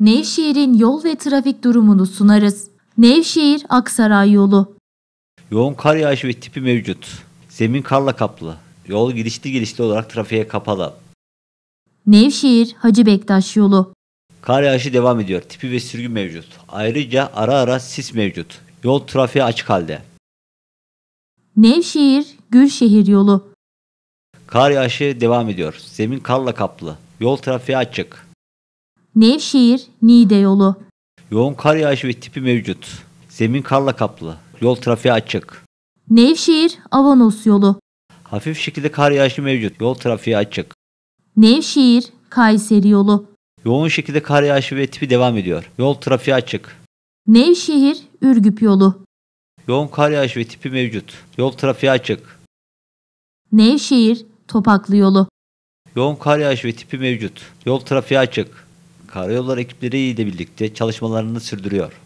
Nevşehir'in yol ve trafik durumunu sunarız. Nevşehir Aksaray yolu. Yoğun kar yağışı ve tipi mevcut. Zemin karla kaplı. Yol girişli girişli olarak trafiğe kapalı. Nevşehir Hacı Bektaş yolu. Kar yağışı devam ediyor. Tipi ve sürgün mevcut. Ayrıca ara ara sis mevcut. Yol trafiğe açık halde. Nevşehir Gülşehir yolu. Kar yağışı devam ediyor. Zemin karla kaplı. Yol trafiğe açık. Nevşehir-Niğde yolu. Yoğun kar yağışı ve tipi mevcut. Zemin karla kaplı. Yol trafiğe açık. Nevşehir-Avanos yolu. Hafif şekilde kar yağışı mevcut. Yol trafiğe açık. Nevşehir-Kayseri yolu. Yoğun şekilde kar yağışı ve tipi devam ediyor. Yol trafiğe açık. Nevşehir-Ürgüp yolu. Yoğun kar yağışı ve tipi mevcut. Yol trafiğe açık. Nevşehir-Topaklı yolu. Yoğun kar yağışı ve tipi mevcut. Yol trafiğe açık karayolları ekipleriyle birlikte çalışmalarını sürdürüyor.